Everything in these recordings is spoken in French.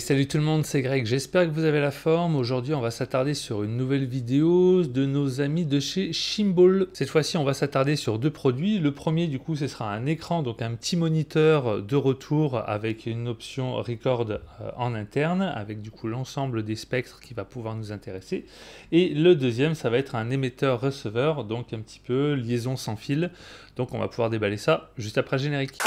salut tout le monde, c'est Greg, j'espère que vous avez la forme. Aujourd'hui on va s'attarder sur une nouvelle vidéo de nos amis de chez Shimbol. Cette fois-ci on va s'attarder sur deux produits. Le premier du coup ce sera un écran, donc un petit moniteur de retour avec une option record euh, en interne, avec du coup l'ensemble des spectres qui va pouvoir nous intéresser. Et le deuxième ça va être un émetteur receveur, donc un petit peu liaison sans fil. Donc on va pouvoir déballer ça juste après le générique.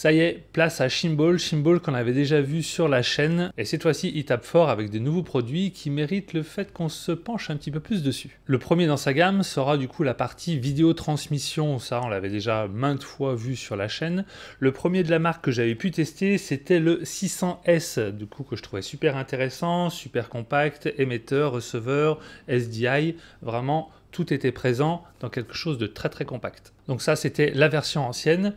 Ça y est, place à Shimball, Shimball qu'on avait déjà vu sur la chaîne, et cette fois-ci il tape fort avec des nouveaux produits qui méritent le fait qu'on se penche un petit peu plus dessus. Le premier dans sa gamme sera du coup la partie vidéo transmission, ça on l'avait déjà maintes fois vu sur la chaîne. Le premier de la marque que j'avais pu tester c'était le 600S, du coup que je trouvais super intéressant, super compact, émetteur, receveur, SDI, vraiment tout était présent dans quelque chose de très très compact. Donc ça c'était la version ancienne.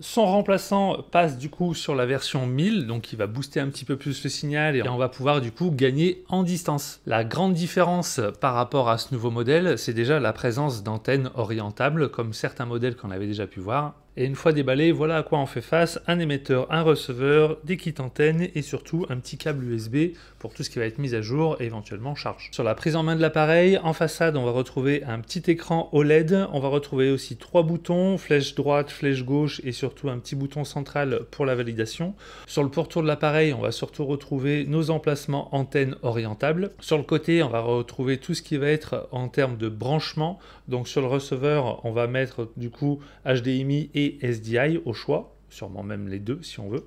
Son remplaçant passe du coup sur la version 1000, donc il va booster un petit peu plus le signal et on va pouvoir du coup gagner en distance. La grande différence par rapport à ce nouveau modèle, c'est déjà la présence d'antennes orientables, comme certains modèles qu'on avait déjà pu voir, et une fois déballé, voilà à quoi on fait face, un émetteur, un receveur, des kits antennes et surtout un petit câble USB pour tout ce qui va être mis à jour et éventuellement charge. Sur la prise en main de l'appareil, en façade, on va retrouver un petit écran OLED, on va retrouver aussi trois boutons, flèche droite, flèche gauche et surtout un petit bouton central pour la validation. Sur le pourtour de l'appareil, on va surtout retrouver nos emplacements antennes orientables. Sur le côté, on va retrouver tout ce qui va être en termes de branchement, donc sur le receveur, on va mettre du coup HDMI et SDI au choix, sûrement même les deux si on veut.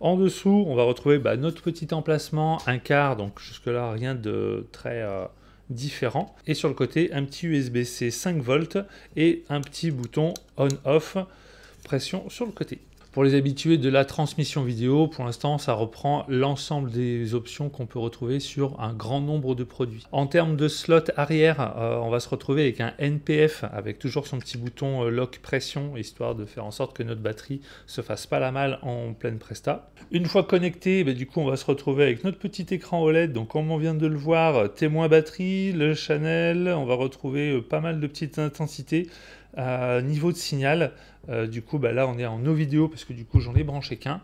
En dessous, on va retrouver bah, notre petit emplacement, un quart, donc jusque-là rien de très euh, différent. Et sur le côté, un petit USB-C 5 volts et un petit bouton on-off, pression sur le côté. Pour les habitués de la transmission vidéo, pour l'instant, ça reprend l'ensemble des options qu'on peut retrouver sur un grand nombre de produits. En termes de slot arrière, euh, on va se retrouver avec un NPF avec toujours son petit bouton euh, lock pression, histoire de faire en sorte que notre batterie se fasse pas la mal en pleine presta. Une fois connecté, bah, du coup, on va se retrouver avec notre petit écran OLED. Donc, comme on vient de le voir, euh, témoin batterie, le Chanel, on va retrouver pas mal de petites intensités niveau de signal, euh, du coup, bah, là, on est en no vidéo parce que du coup, j'en ai branché qu'un.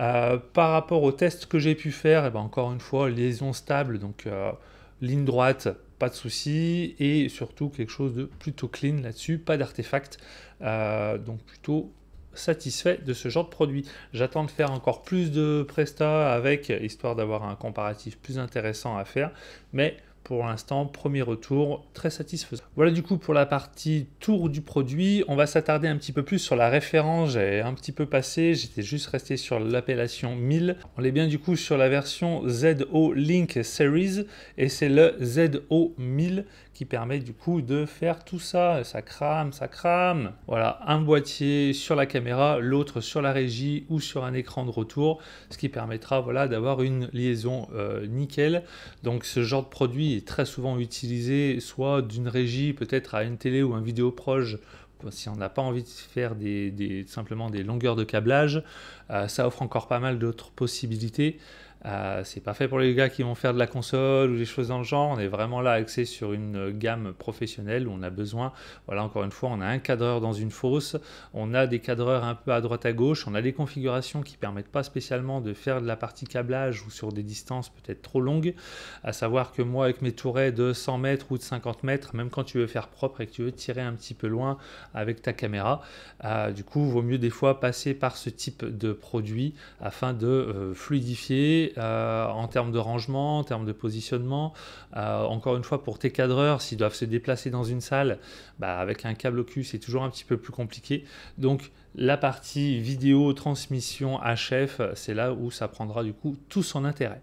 Euh, par rapport au tests que j'ai pu faire, et eh ben encore une fois, liaison stable, donc euh, ligne droite, pas de souci, et surtout quelque chose de plutôt clean là-dessus, pas d'artefacts, donc plutôt satisfait de ce genre de produit. J'attends de faire encore plus de presta avec, histoire d'avoir un comparatif plus intéressant à faire, mais pour l'instant, premier retour très satisfaisant. Voilà du coup pour la partie tour du produit. On va s'attarder un petit peu plus sur la référence. J'ai un petit peu passé, j'étais juste resté sur l'appellation 1000. On est bien du coup sur la version ZO Link Series et c'est le ZO 1000 qui permet du coup de faire tout ça. Ça crame, ça crame. Voilà, un boîtier sur la caméra, l'autre sur la régie ou sur un écran de retour, ce qui permettra voilà, d'avoir une liaison euh, nickel. Donc ce genre de produit est très souvent utilisé soit d'une régie peut-être à une télé ou un vidéo proche si on n'a pas envie de faire des, simplement des longueurs de câblage, euh, ça offre encore pas mal d'autres possibilités. Euh, c'est pas fait pour les gars qui vont faire de la console ou des choses dans le genre. On est vraiment là axé sur une gamme professionnelle où on a besoin. Voilà, encore une fois, on a un cadreur dans une fosse, on a des cadreurs un peu à droite à gauche, on a des configurations qui permettent pas spécialement de faire de la partie câblage ou sur des distances peut-être trop longues. À savoir que moi, avec mes tourets de 100 mètres ou de 50 mètres, même quand tu veux faire propre et que tu veux tirer un petit peu loin avec ta caméra, euh, du coup, vaut mieux des fois passer par ce type de produit afin de euh, fluidifier euh, en termes de rangement, en termes de positionnement. Euh, encore une fois, pour tes cadreurs, s'ils doivent se déplacer dans une salle, bah, avec un câble au cul, c'est toujours un petit peu plus compliqué. Donc la partie vidéo, transmission, HF, c'est là où ça prendra du coup tout son intérêt.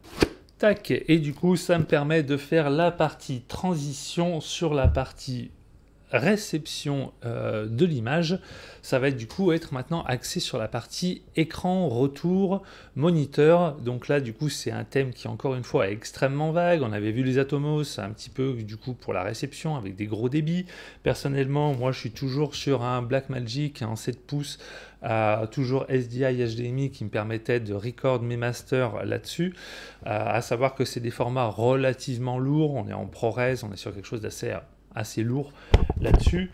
Tac, et du coup ça me permet de faire la partie transition sur la partie réception euh, de l'image, ça va être, du coup être maintenant axé sur la partie écran, retour, moniteur. Donc là, du coup, c'est un thème qui, encore une fois, est extrêmement vague. On avait vu les Atomos un petit peu, du coup, pour la réception avec des gros débits. Personnellement, moi, je suis toujours sur un Blackmagic en 7 pouces, toujours SDI HDMI qui me permettait de record mes masters là-dessus. Euh, à savoir que c'est des formats relativement lourds. On est en ProRes, on est sur quelque chose d'assez euh, assez lourd là-dessus.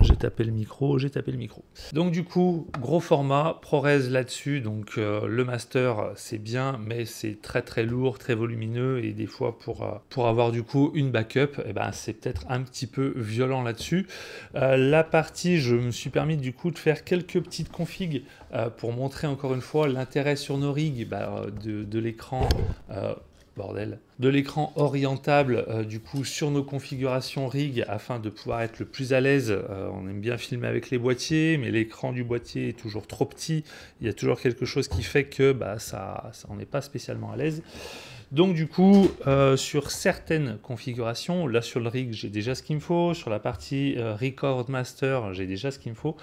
J'ai tapé le micro, j'ai tapé le micro. Donc du coup, gros format, ProRes là-dessus, donc euh, le master c'est bien, mais c'est très très lourd, très volumineux, et des fois pour, euh, pour avoir du coup une backup, eh ben, c'est peut-être un petit peu violent là-dessus. Euh, la partie, je me suis permis du coup de faire quelques petites configs pour montrer encore une fois l'intérêt sur nos rigs bah, de l'écran de l'écran orientable euh, du coup sur nos configurations rig afin de pouvoir être le plus à l'aise. Euh, on aime bien filmer avec les boîtiers, mais l'écran du boîtier est toujours trop petit. Il y a toujours quelque chose qui fait que bah, ça, ça on n'est pas spécialement à l'aise. Donc du coup, euh, sur certaines configurations, là sur le rig, j'ai déjà ce qu'il me faut, sur la partie euh, record master, j'ai déjà ce qu'il me faut.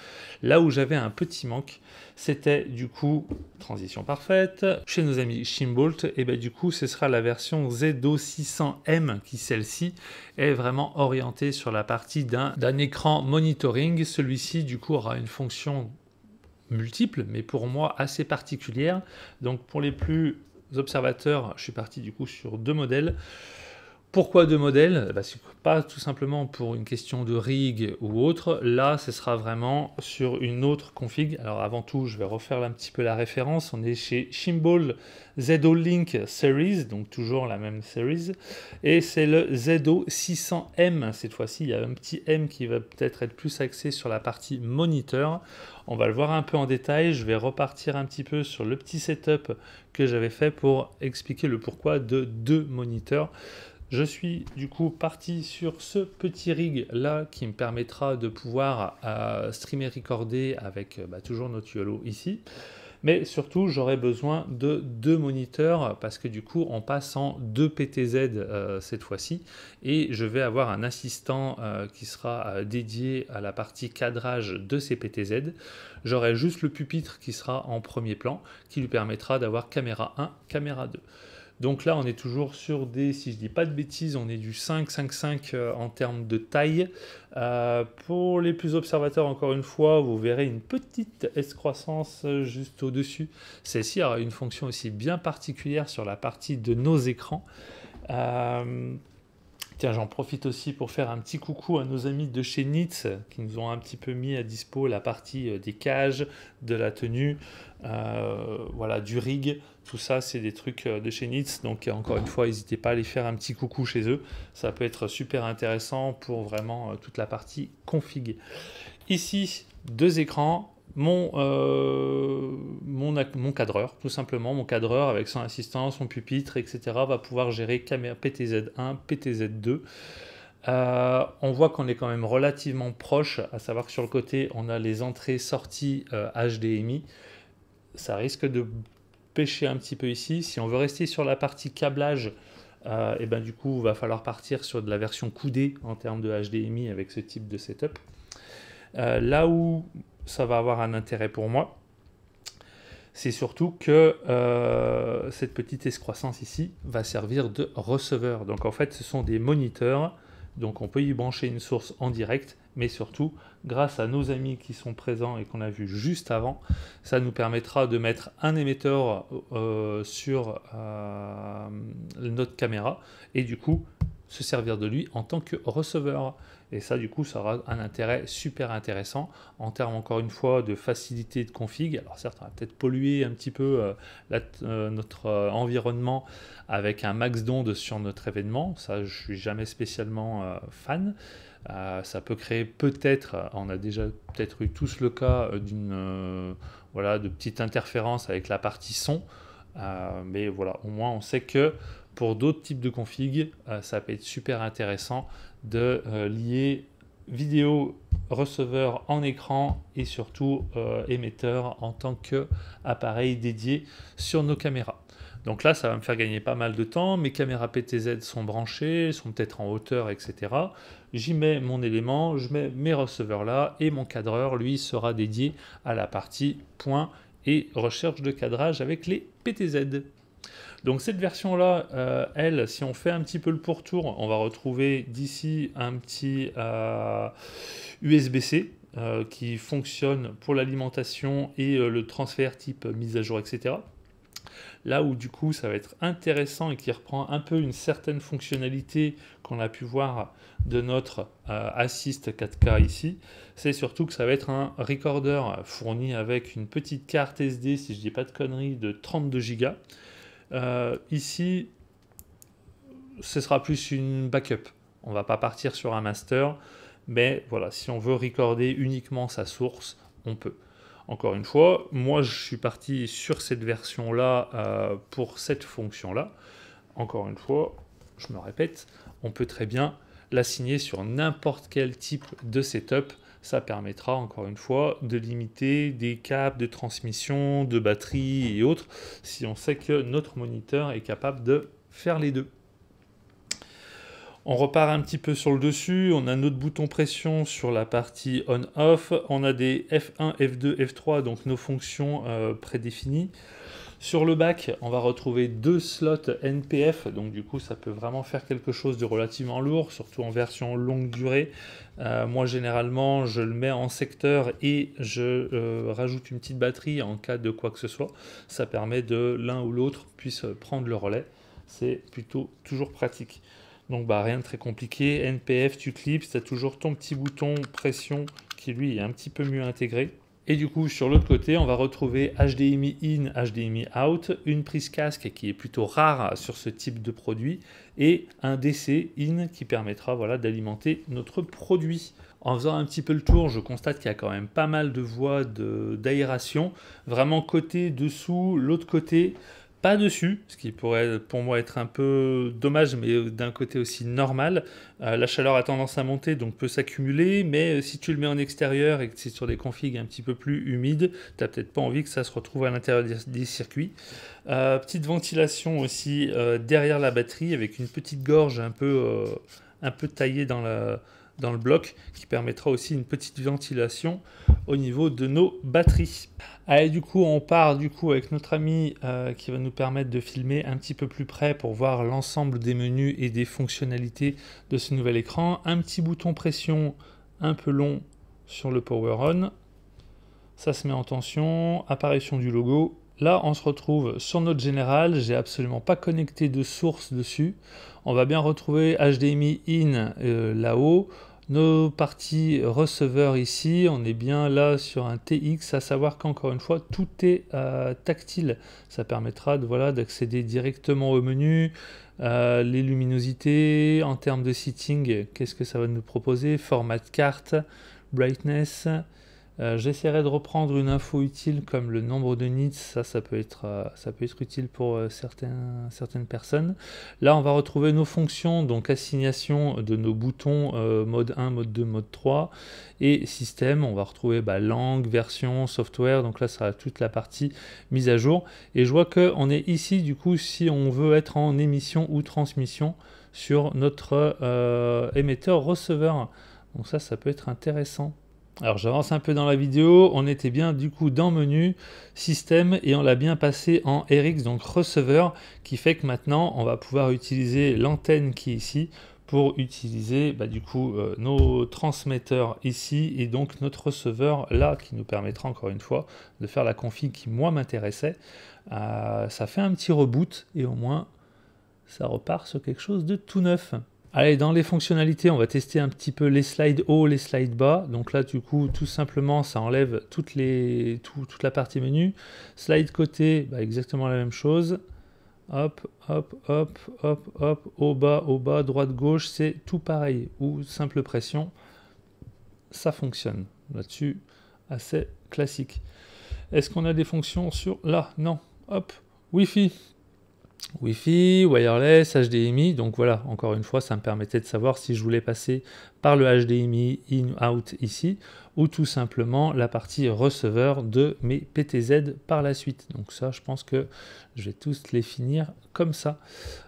Là où j'avais un petit manque, c'était du coup, transition parfaite, chez nos amis Shimbolt, et eh ben du coup, ce sera la version ZO600M qui celle-ci est vraiment orientée sur la partie d'un écran monitoring. Celui-ci du coup aura une fonction multiple, mais pour moi assez particulière. Donc pour les plus observateurs, je suis parti du coup sur deux modèles. Pourquoi deux modèles n'est bah, pas tout simplement pour une question de rig ou autre. Là, ce sera vraiment sur une autre config. Alors avant tout, je vais refaire un petit peu la référence. On est chez Shimbol ZO Link Series, donc toujours la même series. Et c'est le ZO 600M. Cette fois-ci, il y a un petit M qui va peut-être être plus axé sur la partie moniteur. On va le voir un peu en détail. Je vais repartir un petit peu sur le petit setup que j'avais fait pour expliquer le pourquoi de deux moniteurs. Je suis du coup parti sur ce petit rig là qui me permettra de pouvoir streamer euh, streamer recorder avec euh, bah, toujours notre YOLO ici. Mais surtout, j'aurai besoin de deux moniteurs parce que du coup, on passe en deux PTZ euh, cette fois-ci et je vais avoir un assistant qui sera dédié à la partie cadrage de ces PTZ. J'aurai juste le pupitre qui sera en premier plan qui lui permettra d'avoir caméra 1, caméra 2. Donc là, on est toujours sur des, si je dis pas de bêtises, on est du 5, 5, 5 en termes de taille. Euh, pour les plus observateurs, encore une fois, vous verrez une petite escroissance euh, juste au-dessus. Celle-ci aura une fonction aussi bien particulière sur la partie de nos écrans. Euh, tiens, j'en profite aussi pour faire un petit coucou à nos amis de chez Nitz qui nous ont un petit peu mis à dispo la partie des cages, de la tenue, voilà, du rig. Tout ça, c'est des trucs euh, de chez Nitz. Donc, euh, encore une fois, n'hésitez pas à aller faire un petit coucou chez eux. Ça peut être super intéressant pour vraiment euh, toute la partie config. Ici, deux écrans. Mon, mon, mon, cadreur, tout simplement, mon cadreur avec son assistant, son pupitre, etc., va pouvoir gérer caméra PTZ1, PTZ2. on voit qu'on est quand même relativement proche, à savoir que sur le côté, on a les entrées-sorties HDMI. Ça risque de pêcher un petit peu ici. Si on veut rester sur la partie câblage, et euh, eh ben du coup, il va falloir partir sur de la version coudée en termes de HDMI avec ce type de setup. Euh, là où ça va avoir un intérêt pour moi, c'est surtout que euh, cette petite escroissance ici va servir de receveur. Donc en fait, ce sont des moniteurs, donc on peut y brancher une source en direct, mais surtout, grâce à nos amis qui sont présents et qu'on a vu juste avant, ça nous permettra de mettre un émetteur euh, sur euh, notre caméra et du coup se servir de lui en tant que receveur. Et ça, du coup, ça aura un intérêt super intéressant en termes, encore une fois, de facilité de config. Alors, certes, on va peut-être polluer un petit peu euh, notre environnement avec un max d'ondes sur notre événement. Ça, je suis jamais spécialement fan. Euh, ça peut créer peut-être, on a déjà peut-être eu tous le cas euh, d'une euh, voilà de petites interférences avec la partie son, mais voilà, au moins on sait que pour d'autres types de config ça peut être super intéressant de lier vidéo receveur en écran et surtout émetteur en tant que appareil dédié sur nos caméras. Donc là, ça va me faire gagner pas mal de temps. Mes caméras PTZ sont branchées, sont peut-être en hauteur, etc. J'y mets mon élément, je mets mes receveurs là et mon cadreur, lui, sera dédié à la partie point et recherche de cadrage avec les PTZ. Donc cette version-là, euh, elle, si on fait un petit peu le pourtour, on va retrouver d'ici un petit USB-C euh, euh, qui fonctionne pour l'alimentation et le transfert type mise à jour, etc. Là où du coup ça va être intéressant et qui reprend un peu une certaine fonctionnalité qu'on a pu voir de notre euh, Assist 4K ici, c'est surtout que ça va être un recorder fourni avec une petite carte SD, si je dis pas de conneries, de 32 Go. Euh, ici, ce sera plus une backup. On va pas partir sur un master, mais voilà, si on veut recorder uniquement sa source, on peut. Encore une fois, moi je suis parti sur cette version-là euh, pour cette fonction-là. Encore une fois, je me répète, on peut très bien l'assigner sur n'importe quel type de setup. Ça permettra encore une fois de limiter des câbles de transmission, de batterie et autres si on sait que notre moniteur est capable de faire les deux. On repart un petit peu sur le dessus, on a notre bouton pression sur la partie on-off, on a des F1, F2, F3, donc nos fonctions euh, prédéfinies. Sur le bac, on va retrouver deux slots NPF, donc du coup ça peut vraiment faire quelque chose de relativement lourd, surtout en version longue durée. Euh, moi généralement je le mets en secteur et je euh, rajoute une petite batterie en cas de quoi que ce soit. Ça permet de l'un ou l'autre puisse prendre le relais. C'est plutôt toujours pratique. Donc bah, rien de très compliqué. NPF, tu clips, tu as toujours ton petit bouton pression qui lui est un petit peu mieux intégré. Et du coup, sur l'autre côté, on va retrouver HDMI in, HDMI out, une prise casque qui est plutôt rare sur ce type de produit et un DC in qui permettra voilà, d'alimenter notre produit. En faisant un petit peu le tour, je constate qu'il y a quand même pas mal de voies d'aération, vraiment côté, dessous, l'autre côté pas dessus, ce qui pourrait pour moi être un peu dommage, mais euh, d'un côté aussi normal. Euh, la chaleur a tendance à monter, donc peut s'accumuler, mais euh, si tu le mets en extérieur et que c'est sur des configs un petit peu plus humides, tu n'as peut-être pas envie que ça se retrouve à l'intérieur des, circuits. petite ventilation aussi derrière la batterie, avec une petite gorge un peu, un peu taillée dans la, dans le bloc qui permettra aussi une petite ventilation au niveau de nos batteries. Allez du coup on part du coup avec notre ami euh, qui va nous permettre de filmer un petit peu plus près pour voir l'ensemble des menus et des fonctionnalités de ce nouvel écran. Un petit bouton pression un peu long sur le power on. Ça se met en tension, apparition du logo, Là, on se retrouve sur notre général, j'ai absolument pas connecté de source dessus. On va bien retrouver HDMI in euh, là-haut, nos parties receveurs ici, on est bien là sur un TX, à savoir qu'encore une fois, tout est euh, tactile. Ça permettra voilà, d'accéder directement au menu, euh, les luminosités, en termes de sitting, qu'est-ce que ça va nous proposer, format de carte, brightness, euh, j'essaierai de reprendre une info utile comme le nombre de nits, ça, ça peut être, euh, ça peut être utile pour euh, certaines personnes. Là, on va retrouver nos fonctions, donc assignation de nos boutons mode 1, mode 2, mode 3, et système, on va retrouver bah, langue, version, software, donc là, ça sera toute la partie mise à jour. Et je vois qu'on est ici, du coup, si on veut être en émission ou transmission sur notre émetteur-receveur. Donc ça, ça peut être intéressant. Alors j'avance un peu dans la vidéo, on était bien du coup dans menu, système et on l'a bien passé en RX, donc receveur, qui fait que maintenant on va pouvoir utiliser l'antenne qui est ici pour utiliser bah, du coup euh, nos transmetteurs ici et donc notre receveur là qui nous permettra encore une fois de faire la config qui moi m'intéressait. Euh, ça fait un petit reboot et au moins ça repart sur quelque chose de tout neuf. Allez, dans les fonctionnalités, on va tester un petit peu les slides haut, les slides bas. Donc là, du coup, tout simplement, ça enlève toutes les, toute la partie menu. Slide côté, bah, exactement la même chose. Hop, hop, hop, hop, hop, haut, bas, haut, bas, droite, gauche, c'est tout pareil. Ou simple pression, ça fonctionne. Là-dessus, assez classique. Est-ce qu'on a des fonctions sur là Non. Hop, Wi-Fi, Wi-Fi, wireless, HDMI. Donc voilà, encore une fois, ça me permettait de savoir si je voulais passer par le HDMI in-out ici ou tout simplement la partie receveur de mes PTZ par la suite. Donc ça, je pense que je vais tous les finir comme ça.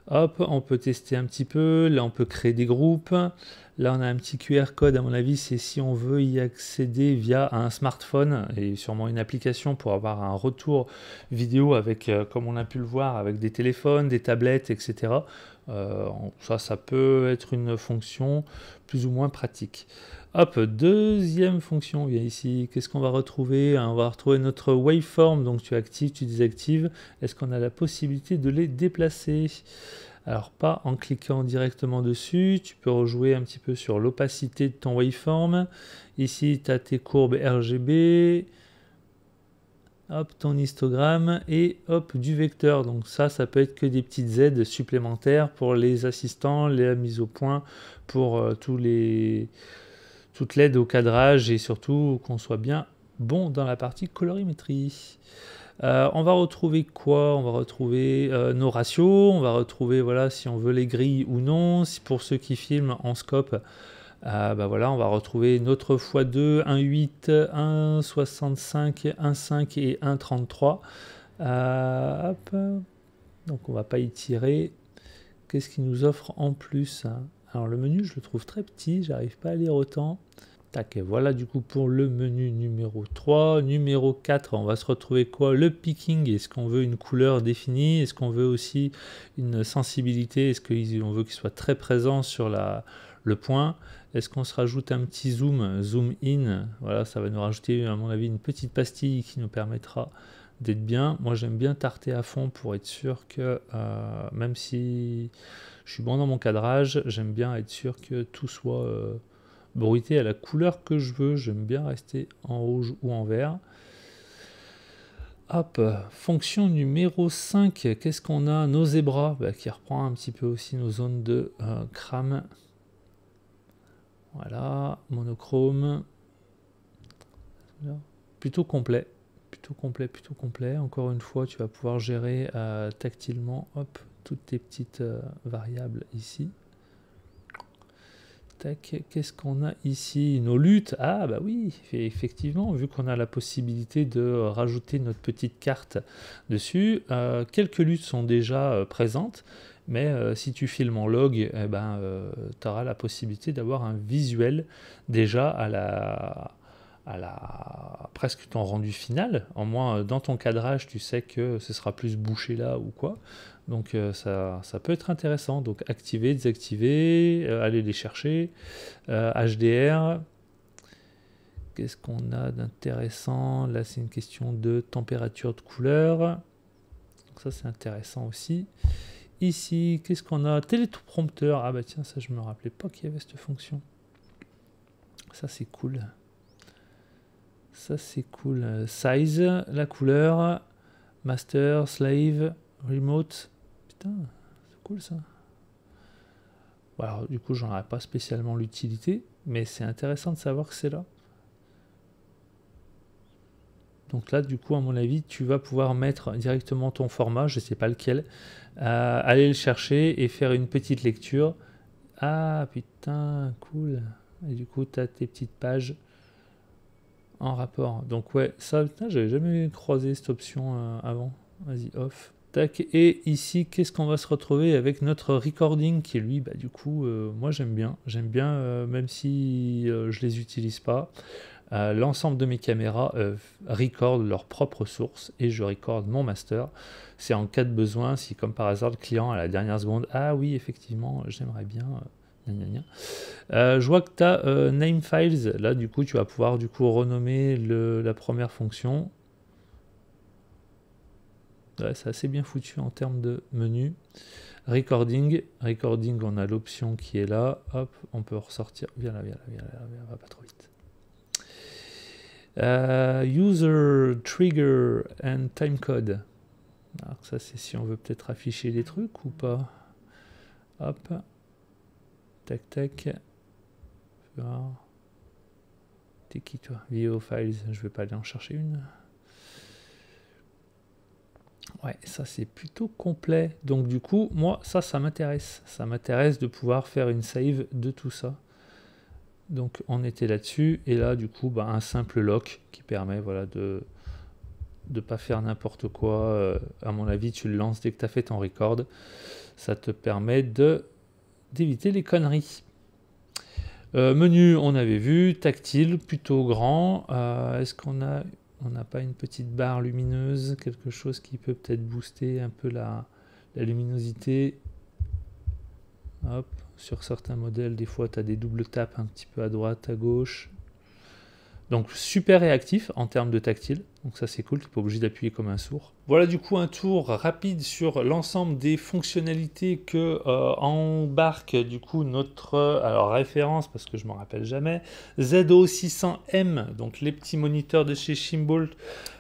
Hop, on peut tester un petit peu. Là, on peut créer des groupes. Là, on a un petit QR code, à mon avis, c'est si on veut y accéder via un smartphone et sûrement une application pour avoir un retour vidéo avec, euh, comme on a pu le voir, avec des téléphones, des tablettes, etc. Euh, ça, ça peut être une fonction plus ou moins pratique. Hop, deuxième fonction, vient ici. Qu'est-ce qu'on va retrouver On va retrouver notre waveform, donc tu actives, tu désactives. Est-ce qu'on a la possibilité de les déplacer alors pas en cliquant directement dessus, tu peux rejouer un petit peu sur l'opacité de ton waveform. Ici, tu as tes courbes RGB, hop, ton histogramme et hop, du vecteur. Donc ça, ça peut être que des petites aides supplémentaires pour les assistants, les mise au point, pour euh, tous les... toute l'aide au cadrage et surtout qu'on soit bien bon dans la partie colorimétrie. Euh, on va retrouver quoi On va retrouver euh, nos ratios, on va retrouver voilà si on veut les grilles ou non. Si pour ceux qui filment en scope, euh, bah voilà, on va retrouver notre x2, 1.8, 1.65, 1.5 et 1.33. Donc on va pas y tirer. Qu'est-ce qu'il nous offre en plus Alors le menu, je le trouve très petit, j'arrive pas à lire autant voilà du coup pour le menu numéro 3. Numéro 4, on va se retrouver quoi Le picking, est-ce qu'on veut une couleur définie Est-ce qu'on veut aussi une sensibilité Est-ce qu'on veut qu'il soit très présent sur la, le point Est-ce qu'on se rajoute un petit zoom, zoom in Voilà, ça va nous rajouter à mon avis une petite pastille qui nous permettra d'être bien. Moi, j'aime bien tarter à fond pour être sûr que, euh, même si je suis bon dans mon cadrage, j'aime bien être sûr que tout soit euh, bruiter à la couleur que je veux. J'aime bien rester en rouge ou en vert. Hop, fonction numéro 5, qu'est-ce qu'on a Nos zébras, bah, qui reprend un petit peu aussi nos zones de euh, cram. Voilà, monochrome. Plutôt complet, plutôt complet, plutôt complet. Encore une fois, tu vas pouvoir gérer euh, tactilement hop, toutes tes petites euh, variables ici qu'est-ce qu'on a ici Nos luttes. Ah bah oui, effectivement, vu qu'on a la possibilité de rajouter notre petite carte dessus, euh, quelques luttes sont déjà euh, présentes, mais euh, si tu filmes en log, eh ben, tu auras la possibilité d'avoir un visuel déjà à la, à la presque ton rendu final. En moins, euh, dans ton cadrage, tu sais que ce sera plus bouché là ou quoi. Donc euh, ça, peut être intéressant. Donc activer, désactiver, euh, aller les chercher. HDR. Qu'est-ce qu'on a d'intéressant Là, c'est une question de température de couleur. ça, c'est intéressant aussi. Ici, qu'est-ce qu'on a Téléprompteur. Ah bah tiens, ça, je me rappelais pas qu'il y avait cette fonction. Ça, c'est cool. Ça, c'est cool. Euh, size, la couleur, master, slave, remote. Putain, c'est cool ça. Alors, du coup, j'en ai pas spécialement l'utilité, mais c'est intéressant de savoir que c'est là. Donc là, du coup, à mon avis, tu vas pouvoir mettre directement ton format, je sais pas lequel, euh, aller le chercher et faire une petite lecture. Ah putain, cool. Et du coup, tu as tes petites pages rapport. Donc ouais, ça, j'avais jamais croisé cette option euh, avant. Vas-y, off. Tac. Et ici, qu'est-ce qu'on va se retrouver avec notre recording qui, lui, bah, du coup, euh, moi j'aime bien. J'aime bien, euh, même si je les utilise pas. L'ensemble de mes caméras recordent leur propre source et je recorde mon master. C'est en cas de besoin, si comme par hasard le client à la dernière seconde, ah oui, effectivement, j'aimerais bien euh, je vois que tu as euh, name files. Là, du coup, tu vas pouvoir du coup renommer le, la première fonction. Ouais, c'est assez bien foutu en termes de menu. Recording. Recording, on a l'option qui est là. Hop, on peut ressortir. Viens là, viens là, viens là, va pas trop vite. Euh, user, trigger and timecode. Alors ça, c'est si on veut peut-être afficher des trucs ou pas. Hop. Tac, tac. T'es qui toi Video files, je vais pas aller en chercher une. Ouais, ça c'est plutôt complet. Donc du coup, moi, ça, ça m'intéresse. Ça m'intéresse de pouvoir faire une save de tout ça. Donc on était là-dessus. Et là, du coup, bah, un simple lock qui permet voilà, de ne pas faire n'importe quoi. Euh, à mon avis, tu le lances dès que tu as fait ton record. Ça te permet de d'éviter les conneries. Euh, menu, on avait vu, tactile, plutôt grand. Euh, est-ce qu'on a, on n'a pas une petite barre lumineuse, quelque chose qui peut peut-être booster un peu la, la luminosité sur certains modèles, des fois, tu as des doubles tapes un petit peu à droite, à gauche. Donc super réactif en termes de tactile. Donc ça c'est cool, tu n'es pas obligé d'appuyer comme un sourd. Voilà du coup un tour rapide sur l'ensemble des fonctionnalités que euh, embarque du coup notre euh, alors référence parce que je m'en rappelle jamais ZO600M, donc les petits moniteurs de chez Shimbolt.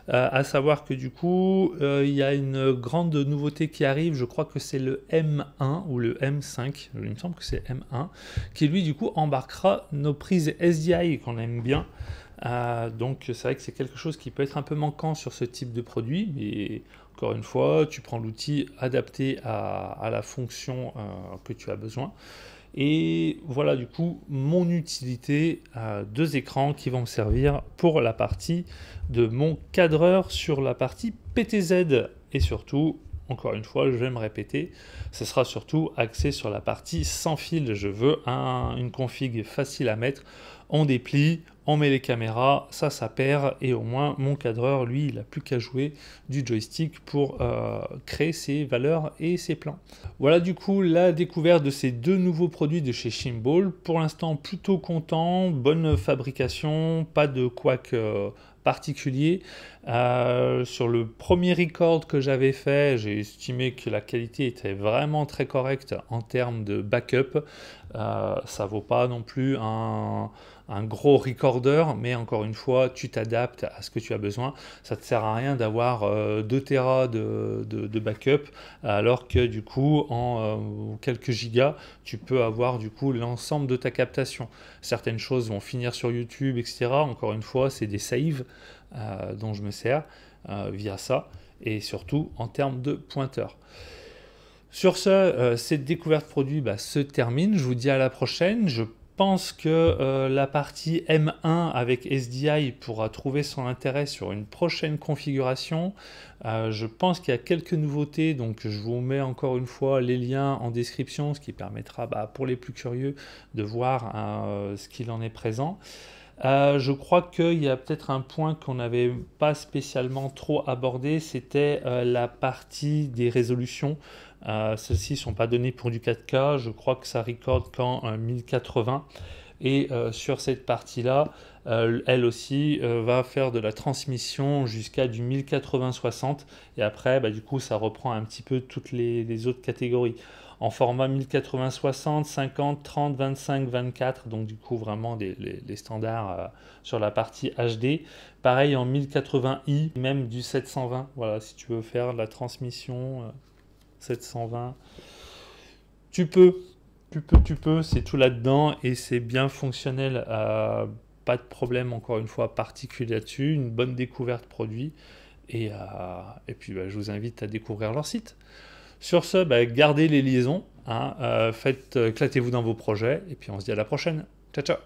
Euh, à savoir que du coup, il y a une grande nouveauté qui arrive, je crois que c'est le M1 ou le M5, il me semble que c'est M1, qui lui du coup embarquera nos prises SDI qu'on aime bien. donc c'est vrai que c'est quelque chose qui peut être un peu manquant sur ce type de produit, mais encore une fois, tu prends l'outil adapté à, la fonction euh, que tu as besoin. Et voilà du coup mon utilité à deux écrans qui vont me servir pour la partie de mon cadreur sur la partie PTZ. Et surtout, encore une fois, je vais me répéter, ce sera surtout axé sur la partie sans fil. Je veux une config facile à mettre. On déplie, on met les caméras, ça, ça perd, et au moins mon cadreur, lui, il n'a plus qu'à jouer du joystick pour euh, créer ses valeurs et ses plans. Voilà du coup la découverte de ces deux nouveaux produits de chez Shimball. Pour l'instant, plutôt content, bonne fabrication, pas de quoi euh, particulier. Euh, sur le premier record que j'avais fait, j'ai estimé que la qualité était vraiment très correcte en termes de backup. Ça ça vaut pas non plus un, un gros recorder, mais encore une fois, tu t'adaptes à ce que tu as besoin. Ça ne te sert à rien d'avoir euh, deux 2 de, backup, alors que du coup, en euh, quelques gigas, tu peux avoir du coup l'ensemble de ta captation. Certaines choses vont finir sur YouTube, etc. Encore une fois, c'est des saves euh, dont je me sers via ça, et surtout en termes de pointeur. Sur ce, cette découverte produit bah, se termine. Je vous dis à la prochaine. Je je pense que euh, la partie M1 avec SDI pourra trouver son intérêt sur une prochaine configuration. Euh, je pense qu'il y a quelques nouveautés, donc je vous mets encore une fois les liens en description, ce qui permettra bah, pour les plus curieux de voir euh, ce qu'il en est présent. je crois qu'il y a peut-être un point qu'on n'avait pas spécialement trop abordé, c'était la partie des résolutions. Euh, celles-ci ne sont pas données pour du 4K, je crois que ça record qu'en 1080. Et euh, sur cette partie-là, euh, elle aussi va faire de la transmission jusqu'à du 1080-60 et après bah, du coup ça reprend un petit peu toutes les, autres catégories en format 1080-60, 50, 30, 25, 24, donc du coup vraiment des, les, standards sur la partie HD. Pareil en 1080i, même du 720, voilà, si tu veux faire la transmission. 720. Tu peux, tu peux, tu peux, c'est tout là-dedans et c'est bien fonctionnel. Euh, pas de problème, encore une fois, particulier là-dessus. Une bonne découverte produit. Et, euh, puis, bah, je vous invite à découvrir leur site. Sur ce, bah, gardez les liaisons. Hein, euh, faites, éclatez-vous dans vos projets. Et puis, on se dit à la prochaine. Ciao, ciao.